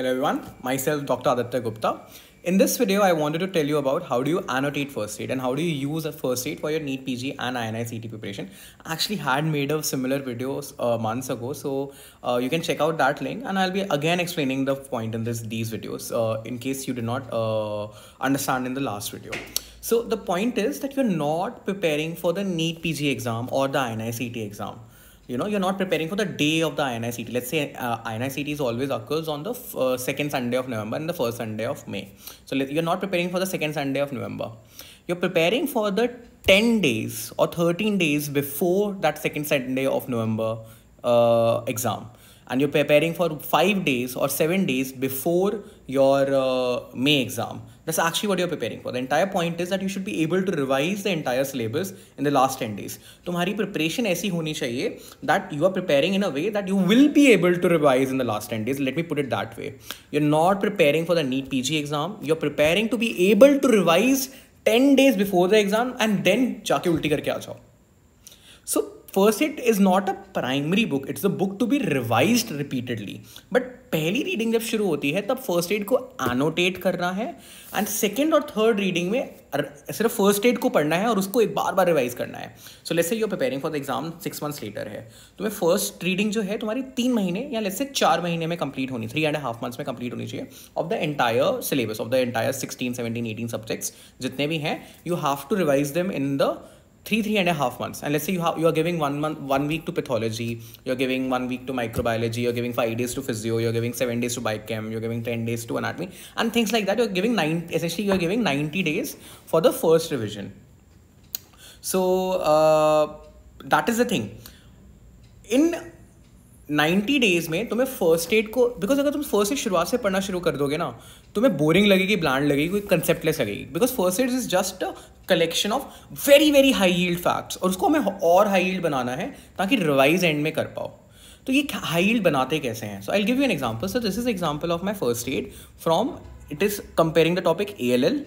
Hello everyone, myself Dr. Aditya Gupta. In this video, I wanted to tell you about how do you annotate first aid and how do you use a first aid for your NEET PG and INI CT preparation. I actually had made a similar video uh, months ago, so uh, you can check out that link and I'll be again explaining the point in this these videos uh, in case you did not uh, understand in the last video. So the point is that you're not preparing for the NEET PG exam or the INI CT exam you know you're not preparing for the day of the INICT. Let's say uh, INICT is always occurs on the uh, second Sunday of November and the first Sunday of May. So let, you're not preparing for the second Sunday of November. You're preparing for the 10 days or 13 days before that second Sunday of November uh, exam. And you're preparing for five days or seven days before your uh, May exam. That's actually what you're preparing for. The entire point is that you should be able to revise the entire syllabus in the last 10 days. तुम्हारी preparation ऐसी होनी चाहिए that you are preparing in a way that you will be able to revise in the last 10 days. Let me put it that way. You're not preparing for the NEET PG exam. You're preparing to be able to revise 10 days before the exam and then जाके उल्टी करके आ जाओ. So first it is not a primary book it's a book to be revise repeatedly but पहली reading जब शुरू होती है तब फर्स्ट एड को एनोटेट करना है एंड सेकेंड और थर्ड रीडिंग में सिर्फ फर्स्ट एड को पढ़ना है और उसको एक बार बार रिवाइज करना है so let say you preparing for the exam six months later है तुम्हें फर्स्ट रीडिंग जो है तुम्हारी तीन महीने या लेट से चार महीने में कंप्लीट होनी थ्री एंड हाफ मंथ्स में कंप्लीट होनी चाहिए of the entire syllabus of the entire sixteen seventeen eighteen subjects जितने भी हैं you have to revise them in the three three and a half months and let's say you have you are giving one month one week to pathology you're giving one week to microbiology you're giving five days to physio you're giving seven days to biochem you're giving 10 days to anatomy and things like that you're giving nine essentially you're giving 90 days for the first revision so uh, that is the thing in ninety days में तुम्हें first aid को because अगर तुम first aid शुरुआत से पढ़ना शुरू कर दोगे ना तुम्हें बोरिंग लगेगी ब्लांड लगेगी कोई कंसेप्टलेस लगेगी because first read is just collection of very very high yield facts और उसको हमें और हाई हील्ड बनाना है ताकि रिवाइज एंड में कर पाओ तो ये हाई हील्ड बनाते कैसे हैं so I give you an example sir this is example of my first read from it is comparing the topic A L L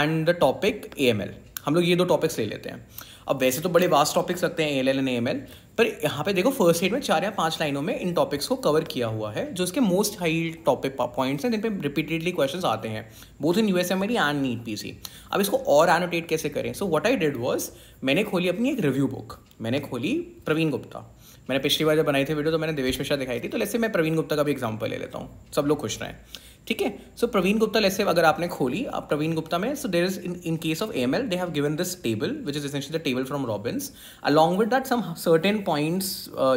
and the topic A M L हम लोग ये दो topics ले लेते हैं अब वैसे तो बड़े वास्ट टॉपिक्स लगते हैं A L and M L पर यहाँ पे देखो फर्स्ट एड में चार या पांच लाइनों में इन टॉपिक्स को कवर किया हुआ है जो इसके मोस्ट हाई टॉपिक पॉइंट्स हैं जिन पे रिपीटेडली क्वेश्चन आते हैं both in U S M and NEET P C अब इसको और एनोटेट कैसे करें so what I did was मैंने खोली अपनी एक रिव्यू बुक मैंने खोली प्रवीण गुप्ता मैंने पिछली बार जब बनाई थी वीडियो तो मैंने देवेश मिश्रा दिखाई थी तो जैसे मैं प्रवीण गुप्ता का भी एग्जाम्पल ले लेता हूँ सब लोग खुश हैं ठीक है सो प्रवीण गुप्ता लेसे अगर आपने खोली आप प्रवीण गुप्ता में so there is in in case of M L they have given this table which is essentially the table from Robbins along with that some certain points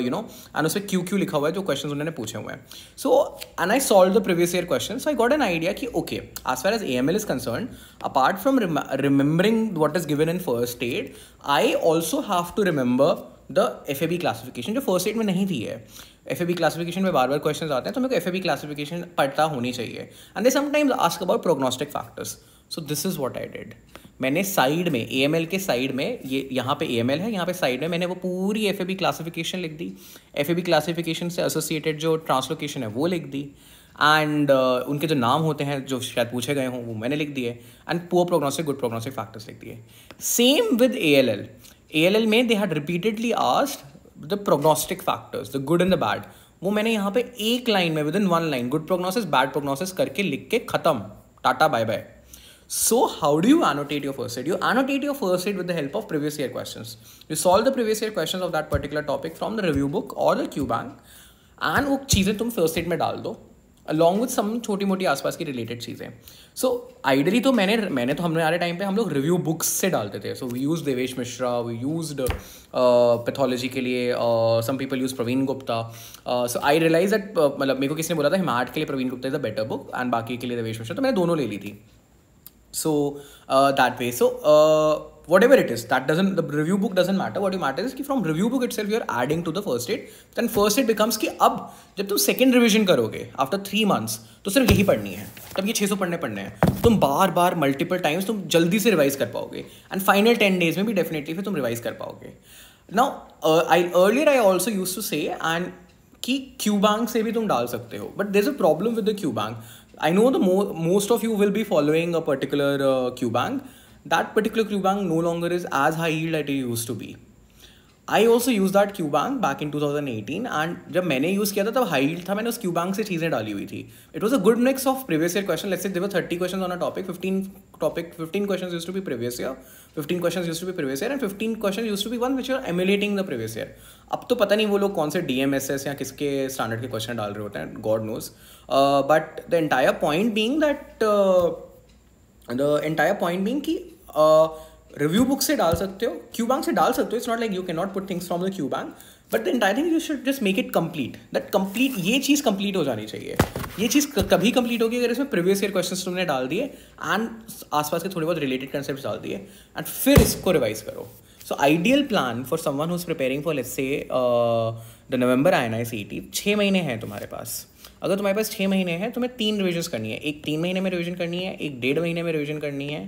you know and उसमें क्यू क्यू लिखा हुआ है जो question उन्होंने पूछे हुए हैं so and I solve the previous year question so I got an idea कि okay as far as A M L is concern apart from remembering what is given in first aid I also have to remember the F A B classification जो first aid में नहीं थी है F A B classification में बार बार question आते हैं तो मेरे को एफ ए बी क्लासिफिकेशन पढ़ता होनी चाहिए and they sometimes ask about prognostic factors so this is what I did मैंने साइड में ए एम एल के साइड में ये यहाँ पे ए एम एल है यहाँ पे साइड में मैंने वो पूरी एफ ए बी क्लासिफिकेशन लिख दी एफ ए बी क्लासिफिकेशन से एसोसिएटेड जो ट्रांसलोकेशन है वो लिख दी एंड uh, उनके जो नाम होते हैं जो शायद पूछे गए हों वो मैंने लिख दिए and poor prognostic good prognostic factors लिख दिए same with A L L ALL में they had repeatedly asked the prognostic factors the good and the bad वो मैंने यहाँ पे एक लाइन में with in one line good prognosis bad prognosis करके लिख के खत्म tata bye bye so how do you annotate your first aid you annotate your first aid with the help of previous year question you solve the previous year question of that particular topic from the review book और the Q bank and वो चीज़ें तुम first aid में डाल दो along with some छोटी मोटी आसपास की रिलेटेड चीज़ें सो आइडली तो मैंने मैंने तो हमने आए टाइम पे हम लोग रिव्यू बुक्स से डालते थे so we use Devesh Mishra we use pathology के लिए some people use Praveen Gupta so I realise that मतलब मेरे को किसने बोला था आर्ट के लिए Praveen Gupta is a better book and बाकी के लिए देवेश मिश्रा तो मैंने दोनों ले ली थी so that way so whatever it is that doesn't review book doesn't matter what you matter is कि from review book it's you are adding to the first aid then first aid becomes की अब जब तुम second revision करोगे after three months तो सिर्फ यही पढ़नी है तब ये छः सौ पढ़ने पढ़ने हैं तुम बार बार मल्टीपल टाइम्स तुम जल्दी से रिवाइज कर पाओगे एंड फाइनल टेन डेज में भी डेफिनेटली फिर तुम रिवाइज कर पाओगे now I earlier I also use to say and कि क्यू बैंक से भी तुम डाल सकते हो but there a problem with the Q bank I know the most of you will be following a particular Q bank that particular QBank no longer is as high yield as it used to be. I also used that QBank back in 2018 and when I used it, it was high yield, I used it It was a good mix of previous year questions, let's say there were 30 questions on a topic, 15 topic, 15 questions used to be previous year, 15 questions used to be previous year and 15 questions used to be one which were emulating the previous year. Now I don't know who are DMSS or which standard questions are putting God knows. Uh, but the entire point being that, uh, the entire point being that review book से डाल सकते हो Q bank से डाल सकते हो it's not like you can not put things from the Q bank but then I think you should just make it complete that complete ये चीज़ कंप्लीट हो जानी चाहिए ये चीज़ कभी कंप्लीट होगी अगर इसमें प्रीवियस ईयर क्वेश्चन तुमने डाल दिए एंड आसपास के थोड़े बहुत रिलेटेड कंसेप्ट डाल दिए एंड फिर इसको रिवाइज करो so ideal plan for someone who is preparing for let's say the November I N I C T छः महीने हैं तुम्हारे पास अगर तुम्हारे पास छः महीने हैं तुम्हें तीन रिविजन करनी है एक तीन महीने में रिविजन करनी है एक डेढ़ महीने में रिविजन करनी है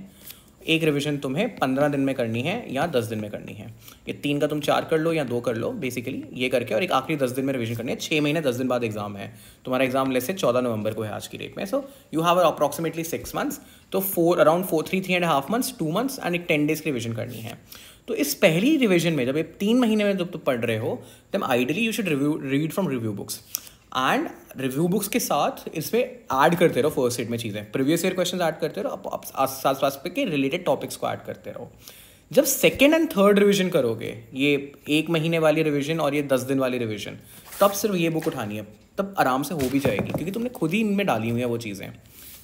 एक रिविज़न तुम्हें पंद्रह दिन में करनी है या दस दिन में करनी है ये तीन का तुम चार कर लो या दो कर लो बेसिकली ये करके और एक आखिरी दस दिन में रिविज़न करनी है छः महीने दस दिन बाद एग्जाम है तुम्हारा एग्जाम लेसे चौदह नवंबर को है आज की डेट में so you have approximately six months तो four around four three three and half months two months and एक टेन डेज की रिविजन करनी है तो इस पहली रिविजन में जब एक तीन महीने में जब तुम पढ़ रहे हो तब ideally you should review read from review books and review books के साथ इसमें ऐड करते रहो फर्स्ट एड में चीज़ें प्रीवियस ईयर क्वेश्चन ऐड करते रहो आप आस पास के रिलेटेड टॉपिक्स को ऐड करते रहो जब सेकेंड एंड थर्ड रिविजन करोगे ये एक महीने वाली रिविजन और ये दस दिन वाली रिविजन तब सिर्फ ये बुक उठानी है तब आराम से हो भी जाएगी क्योंकि तुमने खुद ही इनमें डाली हुई है वो चीज़ें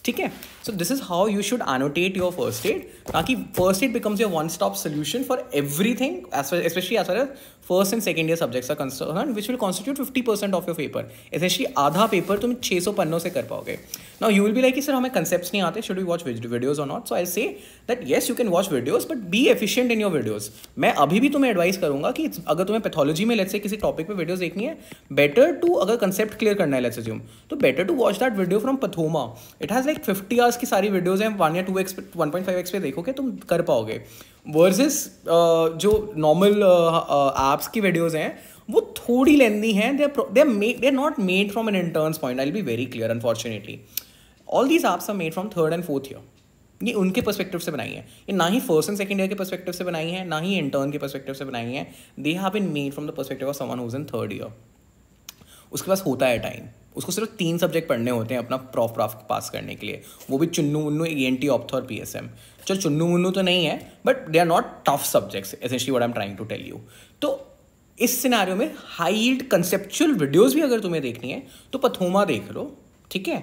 ठीक है so this is how you should annotate your first aid ताकि first aid becomes your one stop solution for thing specially as as first and second year subjects का concern which will constitute fifty percent of your paper essentially आधा paper तुम छः सौ पन्नों से कर पाओगे नाउ यू विल भी लाइक सर हमें कंसेप्ट नहीं आते शुड वी वॉच वीडियोज और नॉट सो आई से that yes you can watch videos but be efficient in your videos मैं अभी भी तुम्हें एडवाइस करूंगा कि अगर तुम्हें पैथोलॉजी में लेट्स से किसी टॉपिक पे वीडियोज देखनी है बेटर टू अगर कंसेप्ट क्लियर करना है लेट्स ज्यूम तो better to watch that video from Pathoma it has like fifty hours की सारी वीडियोज हैं वन या two X one point five X पे देखोगे तुम कर पाओगे वर्सेस uh, जो नॉर्मल एप्स uh, uh, की वीडियोज हैं वो थोड़ी लेंदी हैं they are not made from an intern point I will be very clear unfortunately all these apps are made from third and fourth year ये उनके perspective से बनाई है ये ना ही फर्स्ट एंड सेकेंड ईयर के पर्सपेक्टिव से बनाई है ना ही इंटर्न के पर्सपेक्टिव से बनाई है they have been made from the perspective of someone whose in third year उसके पास होता है टाइम उसको सिर्फ तीन सब्जेक्ट पढ़ने होते हैं अपना प्रॉफ प्राफ पास करने के लिए वो भी चुन्नू मुन्नू ए एन टी ऑप्थ और पी एस एम चलो चुन्नू मुन्नू तो नहीं है but they are not tough subjects essentially what I am trying to tell you तो इस सिनारियों में हाई कंसेप्चुअल वीडियोज़ भी अगर तुम्हें देखनी है तो पथोमा देख लो ठीक है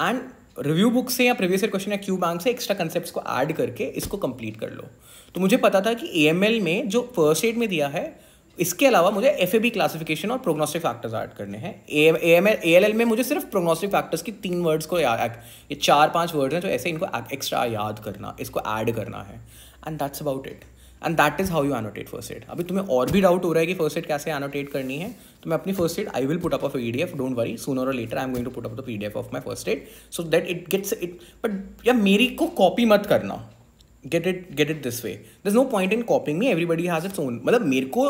एंड रिव्यू बुक से या प्रीवियस ईयर क्वेश्चन या क्यू बैंक से एक्स्ट्रा कंसेप्ट को ऐड करके इसको कंप्लीट कर लो तो मुझे पता था कि ए में जो फर्स्ट एड में दिया है इसके अलावा मुझे एफ ए बी क्लासिफिकेशन और प्रोग्नोस्टिक फैक्टर्स ऐड करने हैं A M L A L L में मुझे सिर्फ प्रोग्नोस्टिक फैक्टर्स की तीन वर्ड्स को याद ये चार पांच वर्ड्स हैं जो ऐसे इनको एक्स्ट्रा याद करना इसको ऐड करना है and that's about it and that is how you annotate first aid अभी तुम्हें और भी डाउट हो रहा है कि फर्स्ट एड कैसे एनोटेट करनी है तो मैं अपनी first aid I will put up of E D F don't worry sooner और later I am going to put up the P D F of my first aid so that it gets it but या मेरी को copy मत करना get it get it this way दस no point in कॉपिंग में everybody has its own मतलब मेरे को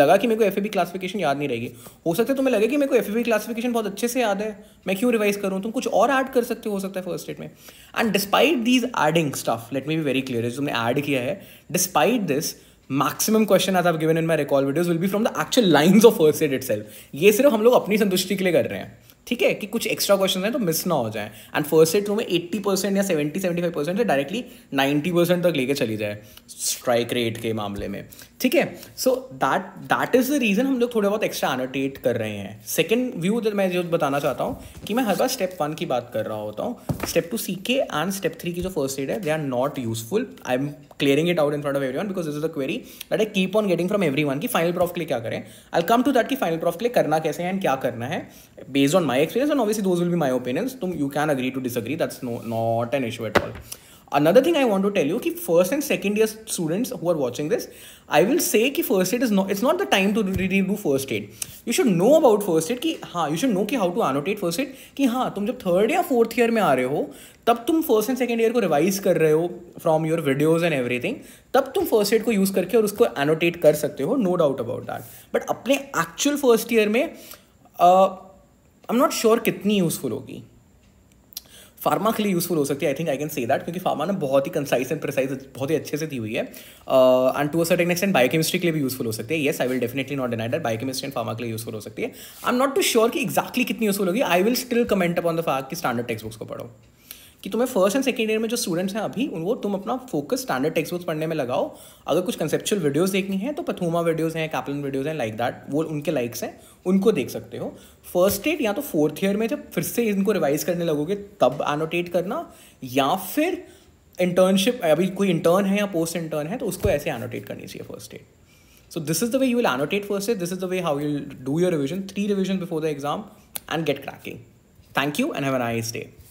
लगा कि मेरे को एफ ए बी क्लासिफिकेशन याद नहीं रहेगी हो सकता है तुम्हें लगे कि मेरे को एफ ए बी क्लासिफिकेशन बहुत अच्छे से याद है मैं क्यों रिवाइज करूँ तुम कुछ और ऐड कर सकते हो सकता है फर्स्ट स्टेट में and despite these adding stuff let me be very clear तुमने ऐड किया है डिस्पाइट दिस मैक्सिमम क्वेश्चन आज आप given in my recall videos will be from the actual lines of first aid itself ये सिर्फ हम लोग अपनी संतुष्टि के लिए कर रहे हैं ठीक है कि कुछ एक्स्ट्रा क्वेश्चन है तो मिस ना हो जाए एंड फर्स्ट एड रूम में एट्टी परसेंट या सेवेंटी सेवेंटी फाइव परसेंट से डायरेक्टली नाइन्टी परसेंट तक लेके चली जाए स्ट्राइक रेट के मामले में ठीक है so that that is the reason हम लोग थोड़ा बहुत एक्स्ट्रा एनोटेट कर रहे हैं सेकेंड व्यू जब मैं जो बताना चाहता हूँ कि मैं हर बार स्टेप वन की बात कर रहा होता हूँ स्टेप टू सी के एंड स्टेप थ्री की जो फर्स्ट एड है they are not useful I am clearing it out in front of everyone because this is the query that I keep on getting from everyone की final prof के लिए क्या करें I come to that की final prof के लिए करना कैसे है एंड क्या करना है based on my experience and obviously those will be my opinions so you can agree to disagree that's no not an issue at all another thing i want to tell you ki first and second year students who are watching this i will say ki first aid is not it's not the time to really do first aid you should know about first aid ki ha you should know ki how to annotate first aid ki ha tum jab third या fourth year में आ रहे हो तब तुम first and second year को revise कर रहे हो from your videos and everything तब तुम फर्स्ट एड को यूज़ करके और उसको एनोटेट कर सकते हो no doubt about that but अपने एक्चुअल फर्स्ट ईयर में uh, I am not sure कितनी यूज़फुल होगी फार्मा के लिए यूज़फुल हो सकती है I think I can say that क्योंकि फार्मा ना बहुत ही कंसाइज एंड प्रिसाइज बहुत ही अच्छे से दी हुई है and to certain extent biochemistry के लिए भी यूज़फुल हो सकती है yes I will definitely not denied bio biochemistry and pharma के लिए यूज़फुल हो सकती है I am not too sure कि एक्जैक्टली exactly कितनी यूज़फुल होगी I will still comment upon the fact कि स्टैंडर्ड टेक्स्ट बुक्स को पढ़ो कि तुम्हें फर्स्ट एंड सेकेंड ईयर में जो स्टूडेंट्स हैं अभी उनको तुम अपना फोकस स्टैंडर्ड टेक्स्ट बुक्स पढ़ने में लगाओ अगर कुछ कंसेप्चुअल वीडियोज़ देखनी है तो पथूमा वीडियोज हैं कैपलन वीडियोज हैं लाइक दैट वो उनके लाइक्स हैं उनको देख सकते हो फर्स्ट एड या तो फोर्थ ईयर में जब फिर से इनको रिवाइज करने लगोगे तब एनोटेट करना या फिर इंटर्नशिप अभी कोई इंटर्न है या पोस्ट इंटर्न है तो उसको ऐसे एनोटेट करनी चाहिए first aid so this is the way you will annotate first aid this is the way how you do your revision three revision before the exam and get cracking thank you and have a आई stay